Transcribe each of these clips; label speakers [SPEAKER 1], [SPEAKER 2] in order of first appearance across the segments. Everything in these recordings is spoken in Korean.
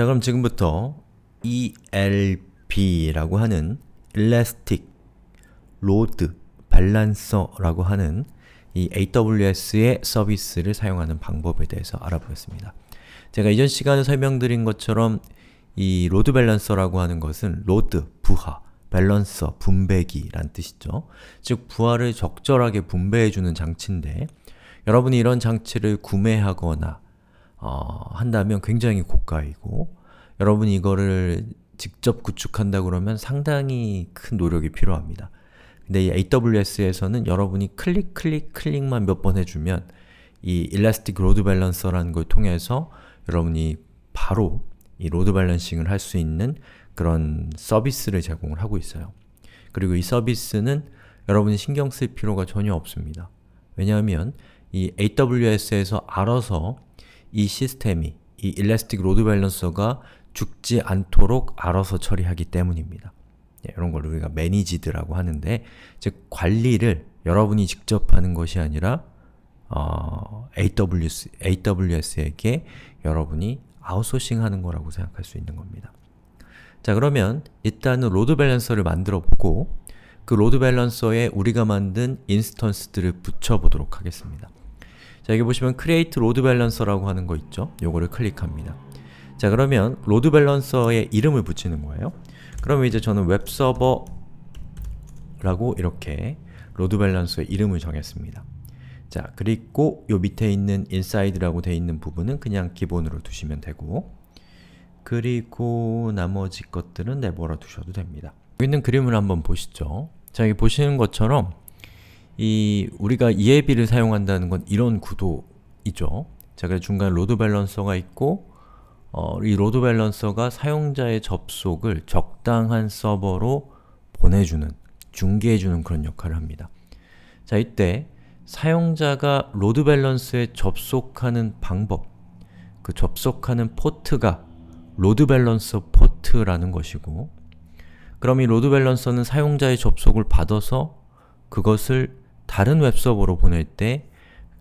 [SPEAKER 1] 자 그럼 지금부터 e l p 라고 하는 Elastic Load Balancer라고 하는 이 AWS의 서비스를 사용하는 방법에 대해서 알아보겠습니다. 제가 이전 시간에 설명드린 것처럼 이 a n c e r 라고 하는 것은 Load, 부하, Balancer, 분배기란 뜻이죠. 즉, 부하를 적절하게 분배해주는 장치인데 여러분이 이런 장치를 구매하거나 어, 한다면 굉장히 고가이고 여러분이 이거를 직접 구축한다 그러면 상당히 큰 노력이 필요합니다. 근데 이 AWS에서는 여러분이 클릭 클릭 클릭만 몇 번 해주면 이 Elastic Load Balancer라는 걸 통해서 여러분이 바로 이 로드 밸런싱을 할 수 있는 그런 서비스를 제공을 하고 있어요. 그리고 이 서비스는 여러분이 신경 쓸 필요가 전혀 없습니다. 왜냐하면 이 AWS에서 알아서 이 시스템이 이 일레스틱 로드 밸런서가 죽지 않도록 알아서 처리하기 때문입니다. 예, 이런 걸 우리가 매니지드라고 하는데 즉 관리를 여러분이 직접 하는 것이 아니라 어, AWS, AWS에게 여러분이 아웃소싱 하는 거라고 생각할 수 있는 겁니다. 자 그러면 일단은 로드 밸런서를 만들어 보고 그 로드 밸런서에 우리가 만든 인스턴스들을 붙여보도록 하겠습니다. 자 여기 보시면 Create Load b a l a n c e r 라고 하는 거 있죠? 요거를 클릭합니다. 자 그러면 Load l a b a n c e r 에 이름을 붙이는 거예요. 그러면 이제 저는 웹서버라고 이렇게 Load l a b a n c e r 의 이름을 정했습니다. 자 그리고 요 밑에 있는 inside라고 되어 있는 부분은 그냥 기본으로 두시면 되고 그리고 나머지 것들은 내버려 두셔도 됩니다. 여기 있는 그림을 한번 보시죠. 자 여기 보시는 것처럼 이 우리가 EAB를 사용한다는 건 이런 구도이죠. 자, 그래서 중간에 로드 밸런서가 있고 어, 이 로드 밸런서가 사용자의 접속을 적당한 서버로 보내주는, 중계해주는 그런 역할을 합니다. 자, 이때 사용자가 로드 밸런스에 접속하는 방법 그 접속하는 포트가 로드 밸런서 포트라는 것이고 그럼 이 로드 밸런서는 사용자의 접속을 받아서 그것을 다른 웹서버로 보낼 때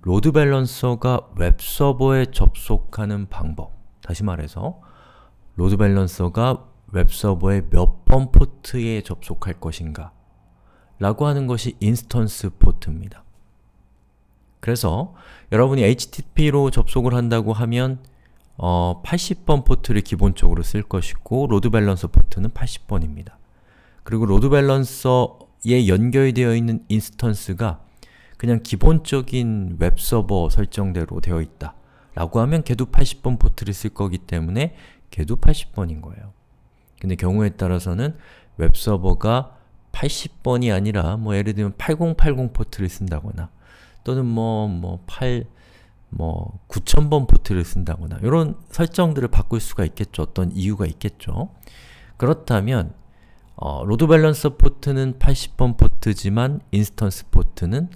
[SPEAKER 1] 로드 밸런서가 웹서버에 접속하는 방법 다시 말해서 로드 밸런서가 웹서버에 몇 번 포트에 접속할 것인가 라고 하는 것이 인스턴스 포트입니다. 그래서 여러분이 HTTP로 접속을 한다고 하면 어, 80번 포트를 기본적으로 쓸 것이고 로드 밸런서 포트는 80번입니다. 그리고 로드 밸런서 에 연결되어 있는 인스턴스가 그냥 기본적인 웹서버 설정대로 되어 있다 라고 하면 개도 80번 포트를 쓸 거기 때문에 개도 80번인 거예요. 근데 경우에 따라서는 웹서버가 80번이 아니라 뭐 예를 들면 8080 포트를 쓴다거나 또는 뭐 뭐 8, 뭐 9000번 뭐 뭐 포트를 쓴다거나 이런 설정들을 바꿀 수가 있겠죠. 어떤 이유가 있겠죠. 그렇다면 어, 로드 밸런서 포트는 80번 포트지만 인스턴스 포트는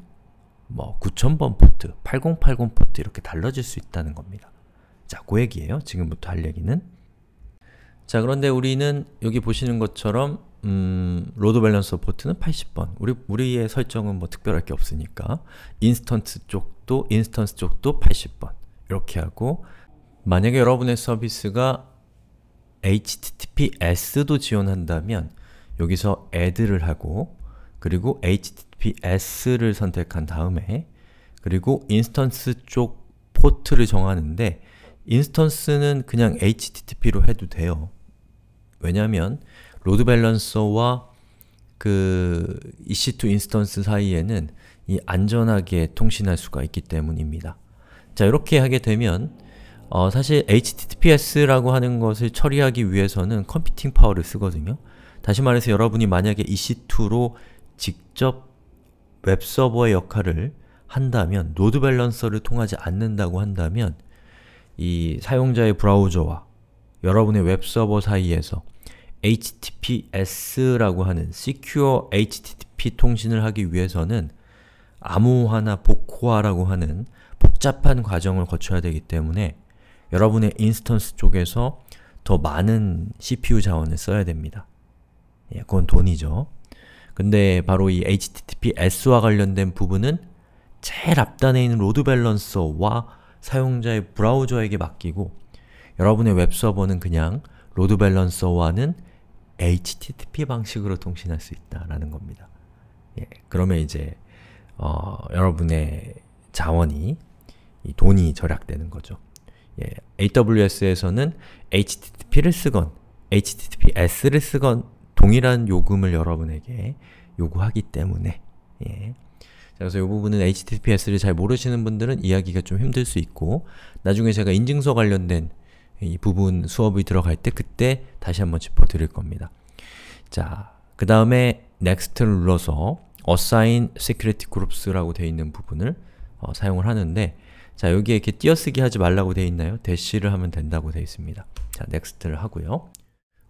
[SPEAKER 1] 뭐 9000번 포트, 8080 포트 이렇게 달라질 수 있다는 겁니다. 자, 그 얘기예요. 지금부터 할 얘기는. 자, 그런데 우리는 여기 보시는 것처럼 음, 로드 밸런서 포트는 80번. 우리, 우리의 설정은 뭐 특별할 게 없으니까 인스턴스 쪽도, 인스턴스 쪽도 80번. 이렇게 하고 만약에 여러분의 서비스가 HTTPS도 지원한다면 여기서 add를 하고 그리고 https를 선택한 다음에 그리고 인스턴스 쪽 포트를 정하는데 인스턴스는 그냥 http로 해도 돼요. 왜냐면 로드 밸런서와 그 EC2 인스턴스 사이에는 이 안전하게 통신할 수가 있기 때문입니다. 자, 이렇게 하게 되면 어, 사실 HTTPS라고 하는 것을 처리하기 위해서는 컴퓨팅 파워를 쓰거든요. 다시 말해서 여러분이 만약에 EC2로 직접 웹서버의 역할을 한다면 노드 밸런서를 통하지 않는다고 한다면 이 사용자의 브라우저와 여러분의 웹서버 사이에서 HTTPS라고 하는 Secure HTTP 통신을 하기 위해서는 암호화나 복호화라고 하는 복잡한 과정을 거쳐야 되기 때문에 여러분의 인스턴스 쪽에서 더 많은 CPU 자원을 써야 됩니다. 예, 그건 돈이죠. 근데 바로 이 HTTPS와 관련된 부분은 제일 앞단에 있는 로드 밸런서와 사용자의 브라우저에게 맡기고 여러분의 웹서버는 그냥 로드 밸런서와는 HTTP 방식으로 통신할 수 있다라는 겁니다. 예, 그러면 이제 어, 여러분의 자원이 돈이 절약되는 거죠. 예, AWS에서는 HTTP를 쓰건 HTTPS를 쓰건 동일한 요금을 여러분에게 요구하기 때문에 예. 자, 그래서 이 부분은 HTTPS를 잘 모르시는 분들은 이야기가 좀 힘들 수 있고 나중에 제가 인증서 관련된 이 부분 수업이 들어갈 때 그때 다시 한번 짚어드릴 겁니다. 자, 그 다음에 next를 눌러서 assign security groups라고 되어 있는 부분을 어, 사용을 하는데 자, 여기에 이렇게 띄어쓰기 하지 말라고 되어 있나요? 대시를 하면 된다고 되어 있습니다. 자, next를 하고요.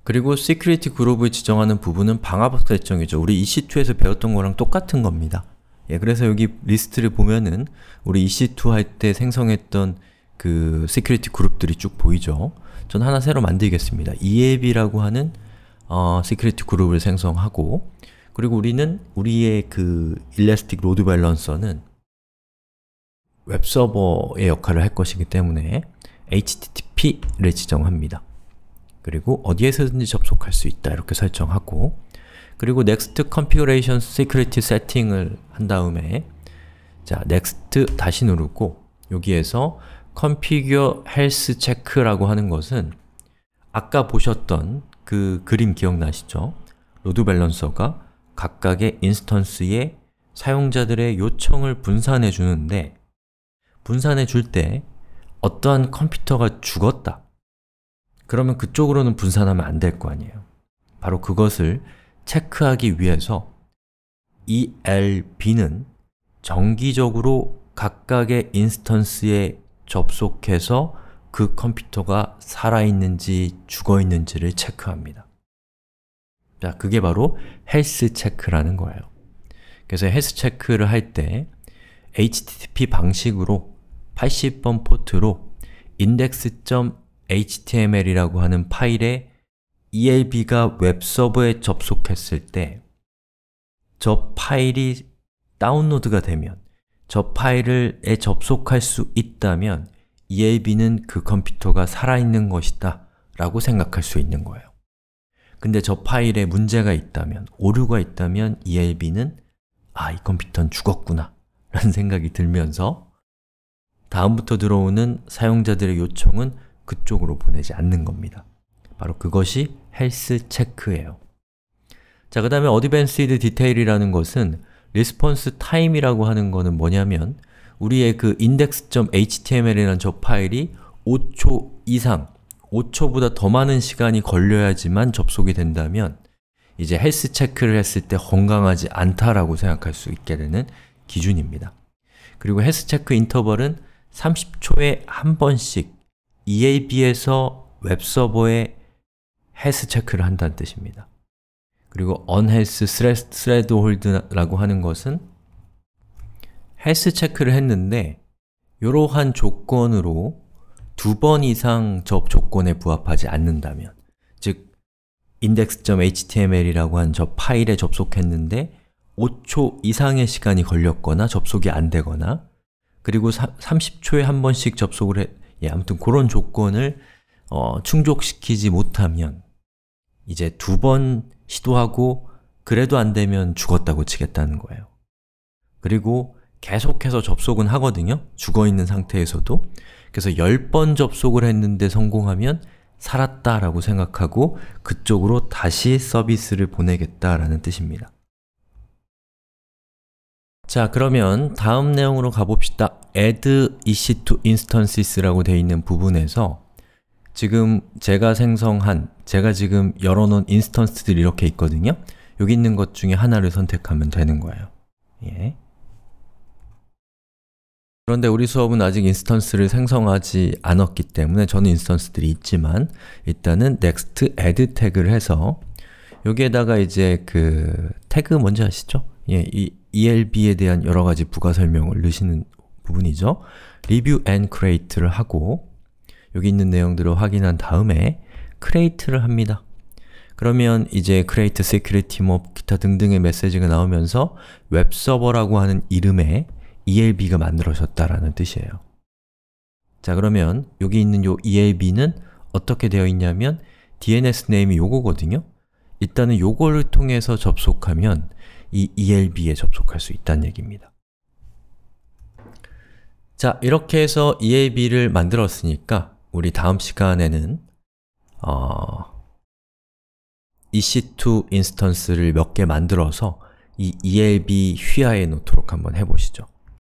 [SPEAKER 1] 그리고 시큐리티 그룹을 지정하는 부분은 방화법 설정이죠. 우리 EC2에서 배웠던 거랑 똑같은 겁니다. 예, 그래서 여기 리스트를 보면은 우리 EC2 할 때 생성했던 그 시큐리티 그룹들이 쭉 보이죠. 전 하나 새로 만들겠습니다. EAB라고 하는 어, 시큐리티 그룹을 생성하고 그리고 우리는 우리의 그 일레스틱 로드 밸런서는 웹서버의 역할을 할 것이기 때문에 HTTP를 지정합니다. 그리고 어디에서든지 접속할 수 있다 이렇게 설정하고 그리고 next configuration security setting을 한 다음에 자, next 다시 누르고 여기에서 configure health check라고 하는 것은 아까 보셨던 그 그림 기억나시죠? 로드 밸런서가 각각의 인스턴스에 사용자들의 요청을 분산해 주는데 분산해 줄 때 어떠한 컴퓨터가 죽었다 그러면 그쪽으로는 분산하면 안 될 거 아니에요. 바로 그것을 체크하기 위해서 elb는 정기적으로 각각의 인스턴스에 접속해서 그 컴퓨터가 살아있는지 죽어있는지를 체크합니다. 자, 그게 바로 헬스 체크라는 거예요. 그래서 헬스 체크를 할 때 http 방식으로 80번 포트로 index. html이라고 하는 파일에 elb가 웹서버에 접속했을 때 저 파일이 다운로드가 되면 저 파일에 접속할 수 있다면 ELB는 그 컴퓨터가 살아있는 것이다 라고 생각할 수 있는 거예요. 근데 저 파일에 문제가 있다면, 오류가 있다면 ELB는 아, 이 컴퓨터는 죽었구나 라는 생각이 들면서 다음부터 들어오는 사용자들의 요청은 그쪽으로 보내지 않는 겁니다. 바로 그것이 헬스 체크예요. 자, 그 다음에 어드밴스드 디테일이라는 것은 리스폰스 타임이라고 하는 것은 뭐냐면 우리의 그 index.html이라는 저 파일이 5초 이상, 5초보다 더 많은 시간이 걸려야지만 접속이 된다면 이제 헬스 체크를 했을 때 건강하지 않다라고 생각할 수 있게 되는 기준입니다. 그리고 헬스 체크 인터벌은 30초에 한 번씩 EAB에서 웹서버에 헬스 체크를 한다는 뜻입니다. 그리고 unhealth threshold라고 하는 것은 헬스 체크를 했는데 이러한 조건으로 두 번 이상 저 조건에 부합하지 않는다면 즉 index.html이라고 한저 파일에 접속했는데 5초 이상의 시간이 걸렸거나 접속이 안 되거나 그리고 30초에 한 번씩 접속을 해, 예, 아무튼 그런 조건을 어, 충족시키지 못하면 이제 두 번 시도하고 그래도 안 되면 죽었다고 치겠다는 거예요. 그리고 계속해서 접속은 하거든요. 죽어있는 상태에서도. 그래서 10번 접속을 했는데 성공하면 살았다라고 생각하고 그쪽으로 다시 서비스를 보내겠다라는 뜻입니다. 자, 그러면 다음 내용으로 가봅시다. add ec2 instances라고 되어 있는 부분에서 지금 제가 생성한, 제가 지금 열어놓은 인스턴스들이 이렇게 있거든요. 여기 있는 것 중에 하나를 선택하면 되는 거예요. 예. 그런데 우리 수업은 아직 인스턴스를 생성하지 않았기 때문에 저는 인스턴스들이 있지만 일단은 next add 태그를 해서 여기에다가 이제 그 태그 뭔지 아시죠? 예, 이 ELB에 대한 여러 가지 부가 설명을 넣으시는 부분이죠. review and create를 하고 여기 있는 내용들을 확인한 다음에 create를 합니다. 그러면 이제 create security 뭐 기타 등등의 메시지가 나오면서 웹서버라고 하는 이름의 ELB가 만들어졌다라는 뜻이에요. 자 그러면 여기 있는 요 ELB는 어떻게 되어 있냐면 DNS 네임 m 이 요거거든요. 일단은 요거를 통해서 접속하면 이 ELB에 접속할 수 있다는 얘기입니다. 자, 이렇게 해서 ELB를 만들었으니까 우리 다음 시간에는 어, EC2 인스턴스를 몇 개 만들어서 이 ELB 휘하에 놓도록 한번 해보시죠.